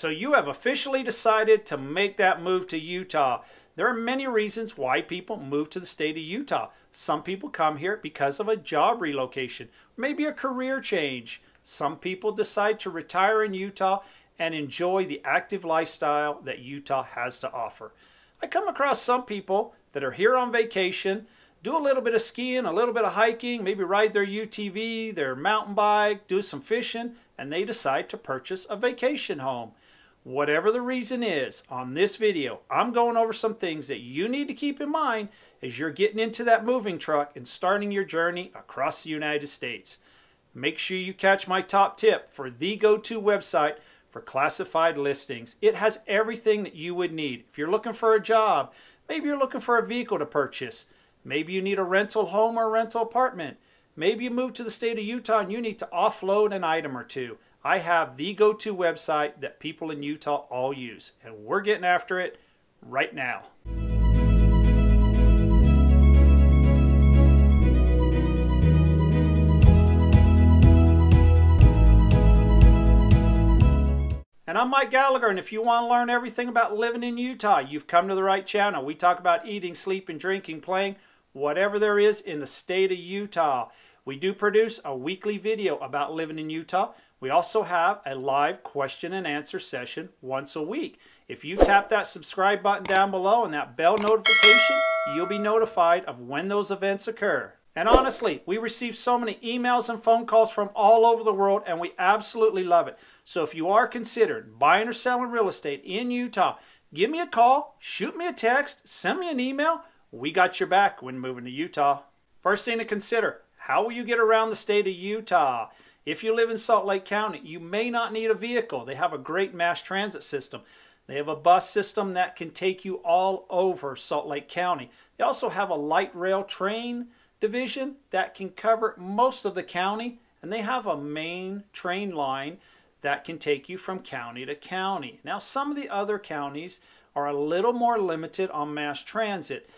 So you have officially decided to make that move to Utah. There are many reasons why people move to the state of Utah. Some people come here because of a job relocation, maybe a career change. Some people decide to retire in Utah and enjoy the active lifestyle that Utah has to offer. I come across some people that are here on vacation, do a little bit of skiing, a little bit of hiking, maybe ride their UTV, their mountain bike, do some fishing, and they decide to purchase a vacation home whatever the reason is on this video, I'm going over some things that you need to keep in mind as you're getting into that moving truck and starting your journey across the United States. Make sure you catch my top tip for the go-to website for classified listings. It has everything that you would need. If you're looking for a job, maybe you're looking for a vehicle to purchase, maybe you need a rental home or rental apartment, maybe you moved to the state of Utah and you need to offload an item or two. I have the go to website that people in Utah all use, and we're getting after it right now. And I'm Mike Gallagher, and if you want to learn everything about living in Utah, you've come to the right channel. We talk about eating, sleeping, drinking, playing, whatever there is in the state of Utah. We do produce a weekly video about living in Utah. We also have a live question and answer session once a week. If you tap that subscribe button down below and that bell notification, you'll be notified of when those events occur. And honestly, we receive so many emails and phone calls from all over the world, and we absolutely love it. So if you are considered buying or selling real estate in Utah, give me a call, shoot me a text, send me an email. We got your back when moving to Utah. First thing to consider how will you get around the state of Utah? If you live in Salt Lake County, you may not need a vehicle. They have a great mass transit system. They have a bus system that can take you all over Salt Lake County. They also have a light rail train division that can cover most of the county, and they have a main train line that can take you from county to county. Now, some of the other counties are a little more limited on mass transit.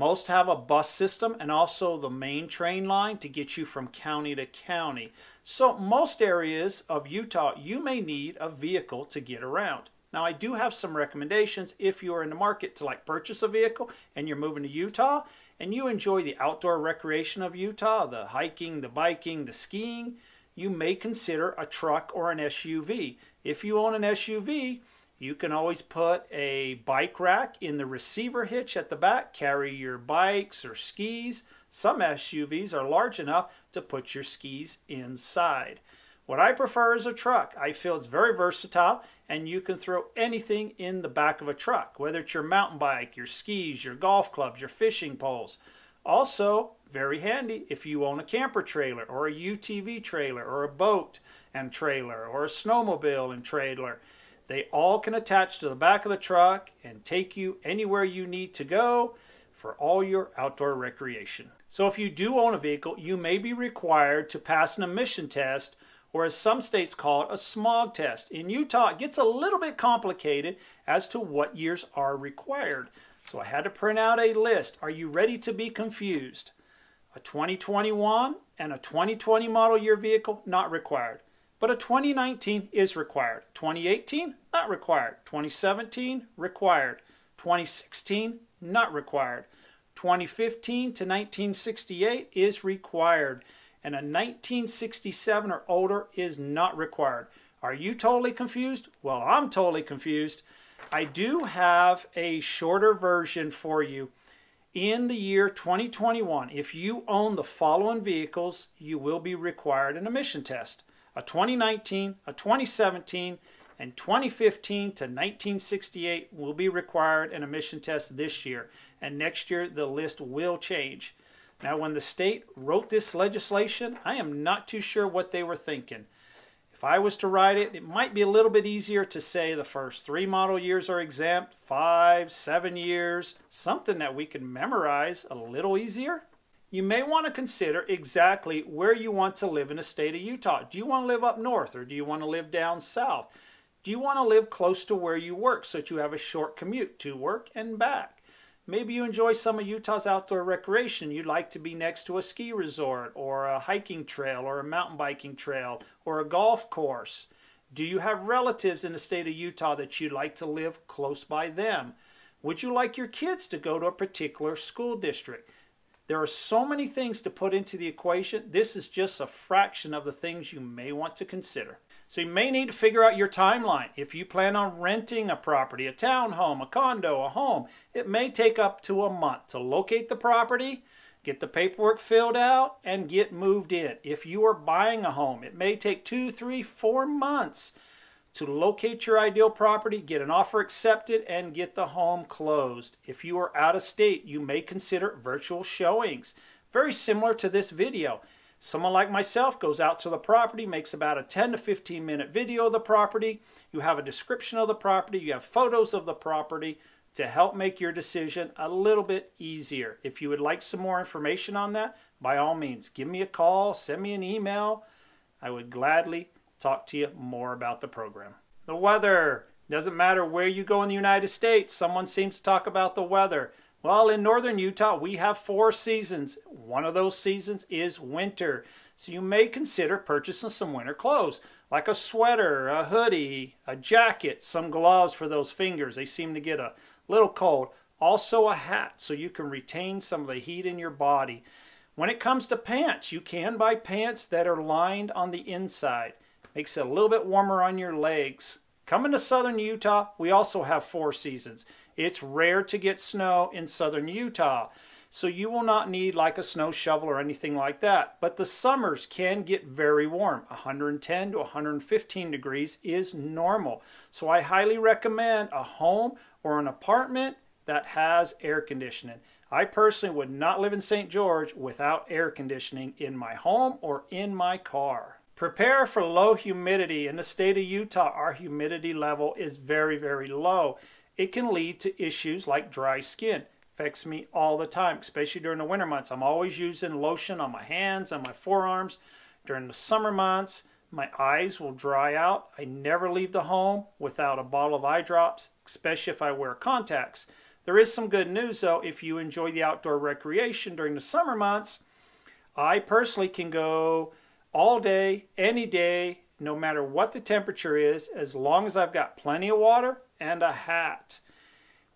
Most have a bus system and also the main train line to get you from county to county. So most areas of Utah, you may need a vehicle to get around. Now I do have some recommendations if you're in the market to like purchase a vehicle and you're moving to Utah and you enjoy the outdoor recreation of Utah, the hiking, the biking, the skiing, you may consider a truck or an SUV. If you own an SUV, you can always put a bike rack in the receiver hitch at the back, carry your bikes or skis. Some SUVs are large enough to put your skis inside. What I prefer is a truck. I feel it's very versatile and you can throw anything in the back of a truck, whether it's your mountain bike, your skis, your golf clubs, your fishing poles. Also, very handy if you own a camper trailer or a UTV trailer or a boat and trailer or a snowmobile and trailer. They all can attach to the back of the truck and take you anywhere you need to go for all your outdoor recreation. So if you do own a vehicle, you may be required to pass an emission test or as some states call it, a smog test. In Utah, it gets a little bit complicated as to what years are required. So I had to print out a list. Are you ready to be confused? A 2021 and a 2020 model year vehicle, not required. But a 2019 is required. 2018, not required. 2017, required. 2016, not required. 2015 to 1968 is required. And a 1967 or older is not required. Are you totally confused? Well, I'm totally confused. I do have a shorter version for you. In the year 2021, if you own the following vehicles, you will be required an emission test a 2019, a 2017, and 2015 to 1968 will be required an emission test this year, and next year the list will change. Now, when the state wrote this legislation, I am not too sure what they were thinking. If I was to write it, it might be a little bit easier to say the first three model years are exempt, five, seven years, something that we can memorize a little easier you may want to consider exactly where you want to live in the state of Utah. Do you want to live up north or do you want to live down south? Do you want to live close to where you work so that you have a short commute to work and back? Maybe you enjoy some of Utah's outdoor recreation. You'd like to be next to a ski resort or a hiking trail or a mountain biking trail or a golf course. Do you have relatives in the state of Utah that you'd like to live close by them? Would you like your kids to go to a particular school district? There are so many things to put into the equation. This is just a fraction of the things you may want to consider. So you may need to figure out your timeline. If you plan on renting a property, a townhome, a condo, a home, it may take up to a month to locate the property, get the paperwork filled out, and get moved in. If you are buying a home, it may take two, three, four months to locate your ideal property, get an offer accepted, and get the home closed. If you are out of state, you may consider virtual showings. Very similar to this video. Someone like myself goes out to the property, makes about a 10 to 15 minute video of the property. You have a description of the property, you have photos of the property to help make your decision a little bit easier. If you would like some more information on that, by all means, give me a call, send me an email. I would gladly talk to you more about the program. The weather. Doesn't matter where you go in the United States, someone seems to talk about the weather. Well, in northern Utah, we have four seasons. One of those seasons is winter. So you may consider purchasing some winter clothes, like a sweater, a hoodie, a jacket, some gloves for those fingers. They seem to get a little cold. Also, a hat so you can retain some of the heat in your body. When it comes to pants, you can buy pants that are lined on the inside. Makes it a little bit warmer on your legs. Coming to southern Utah, we also have four seasons. It's rare to get snow in southern Utah, so you will not need like a snow shovel or anything like that. But the summers can get very warm. 110 to 115 degrees is normal. So I highly recommend a home or an apartment that has air conditioning. I personally would not live in St. George without air conditioning in my home or in my car. Prepare for low humidity. In the state of Utah, our humidity level is very, very low. It can lead to issues like dry skin. Affects me all the time, especially during the winter months. I'm always using lotion on my hands, on my forearms. During the summer months, my eyes will dry out. I never leave the home without a bottle of eye drops, especially if I wear contacts. There is some good news though if you enjoy the outdoor recreation during the summer months. I personally can go all day, any day, no matter what the temperature is, as long as I've got plenty of water and a hat.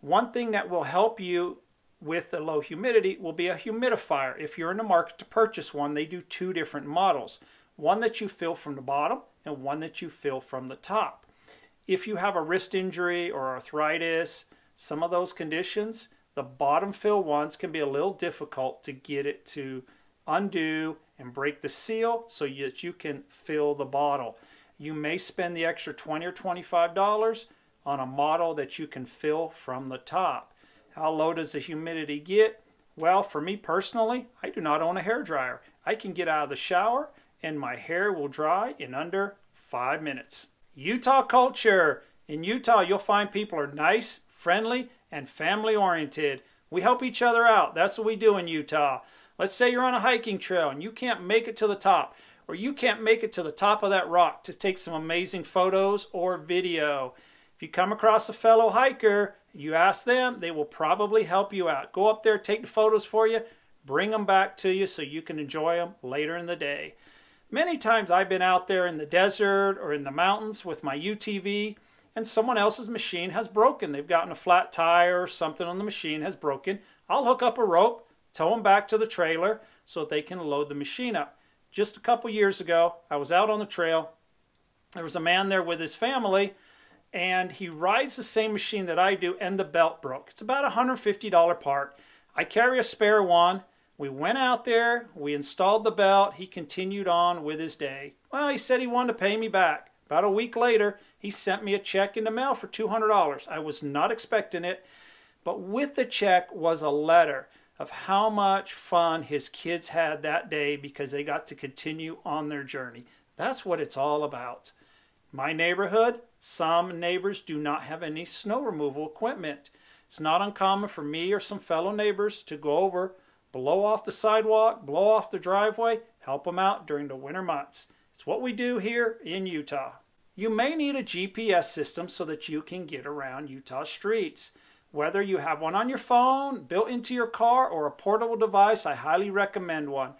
One thing that will help you with the low humidity will be a humidifier. If you're in the market to purchase one, they do two different models. One that you fill from the bottom and one that you fill from the top. If you have a wrist injury or arthritis, some of those conditions, the bottom fill ones can be a little difficult to get it to undo and break the seal so that you can fill the bottle. You may spend the extra 20 or $25 on a model that you can fill from the top. How low does the humidity get? Well, for me personally, I do not own a hair dryer. I can get out of the shower and my hair will dry in under five minutes. Utah culture. In Utah, you'll find people are nice, friendly, and family oriented. We help each other out. That's what we do in Utah. Let's say you're on a hiking trail and you can't make it to the top, or you can't make it to the top of that rock to take some amazing photos or video. If you come across a fellow hiker, you ask them, they will probably help you out. Go up there, take the photos for you, bring them back to you so you can enjoy them later in the day. Many times I've been out there in the desert or in the mountains with my UTV and someone else's machine has broken. They've gotten a flat tire or something on the machine has broken. I'll hook up a rope, tow them back to the trailer so that they can load the machine up. Just a couple years ago, I was out on the trail. There was a man there with his family, and he rides the same machine that I do, and the belt broke. It's about a $150 part. I carry a spare one. We went out there, we installed the belt, he continued on with his day. Well, he said he wanted to pay me back. About a week later, he sent me a check in the mail for $200. I was not expecting it, but with the check was a letter of how much fun his kids had that day because they got to continue on their journey. That's what it's all about. My neighborhood, some neighbors do not have any snow removal equipment. It's not uncommon for me or some fellow neighbors to go over, blow off the sidewalk, blow off the driveway, help them out during the winter months. It's what we do here in Utah. You may need a GPS system so that you can get around Utah streets. Whether you have one on your phone, built into your car, or a portable device, I highly recommend one.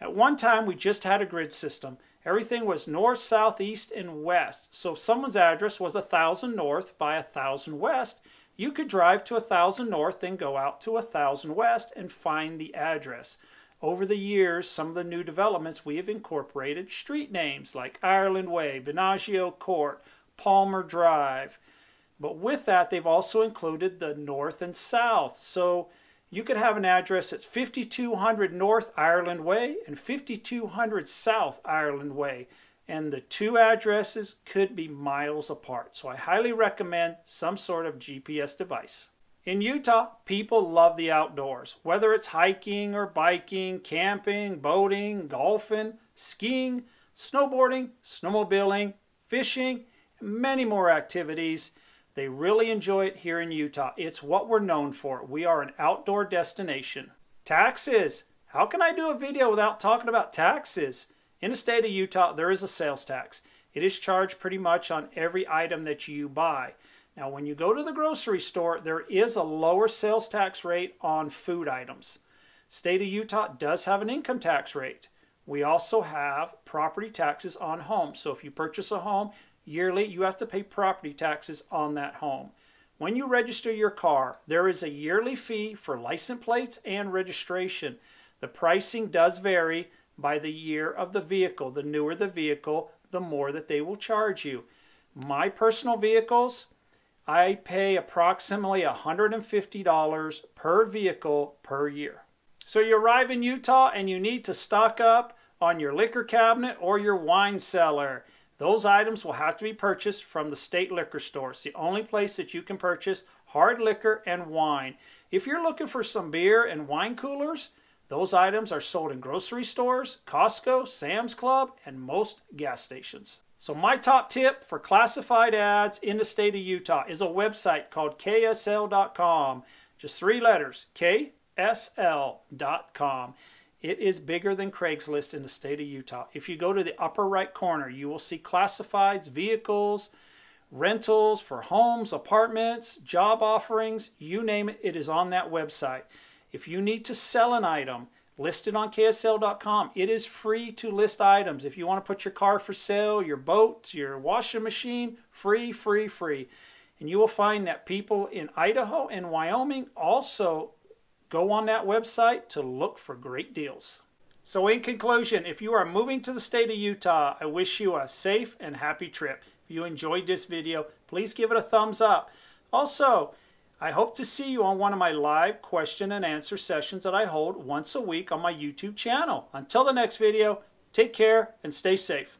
At one time, we just had a grid system. Everything was north, south, east, and west. So if someone's address was 1,000 north by 1,000 west, you could drive to 1,000 north, then go out to 1,000 west and find the address. Over the years, some of the new developments, we have incorporated street names like Ireland Way, Bellagio Court, Palmer Drive. But with that, they've also included the north and south. So you could have an address that's 5200 North Ireland Way and 5200 South Ireland Way. And the two addresses could be miles apart. So I highly recommend some sort of GPS device. In Utah, people love the outdoors, whether it's hiking or biking, camping, boating, golfing, skiing, snowboarding, snowmobiling, fishing, and many more activities. They really enjoy it here in Utah. It's what we're known for. We are an outdoor destination. Taxes. How can I do a video without talking about taxes? In the state of Utah, there is a sales tax. It is charged pretty much on every item that you buy. Now, when you go to the grocery store, there is a lower sales tax rate on food items. State of Utah does have an income tax rate. We also have property taxes on homes. So if you purchase a home, yearly, you have to pay property taxes on that home. When you register your car, there is a yearly fee for license plates and registration. The pricing does vary by the year of the vehicle. The newer the vehicle, the more that they will charge you. My personal vehicles, I pay approximately $150 per vehicle per year. So you arrive in Utah and you need to stock up on your liquor cabinet or your wine cellar. Those items will have to be purchased from the state liquor store. It's the only place that you can purchase hard liquor and wine. If you're looking for some beer and wine coolers, those items are sold in grocery stores, Costco, Sam's Club, and most gas stations. So my top tip for classified ads in the state of Utah is a website called ksl.com. Just three letters, ksl.com. It is bigger than Craigslist in the state of Utah. If you go to the upper right corner, you will see classifieds, vehicles, rentals for homes, apartments, job offerings, you name it, it is on that website. If you need to sell an item, list it on ksl.com. It is free to list items. If you want to put your car for sale, your boat, your washing machine, free, free, free. And you will find that people in Idaho and Wyoming also go on that website to look for great deals. So, in conclusion, if you are moving to the state of Utah, I wish you a safe and happy trip. If you enjoyed this video, please give it a thumbs up. Also, I hope to see you on one of my live question and answer sessions that I hold once a week on my YouTube channel. Until the next video, take care and stay safe.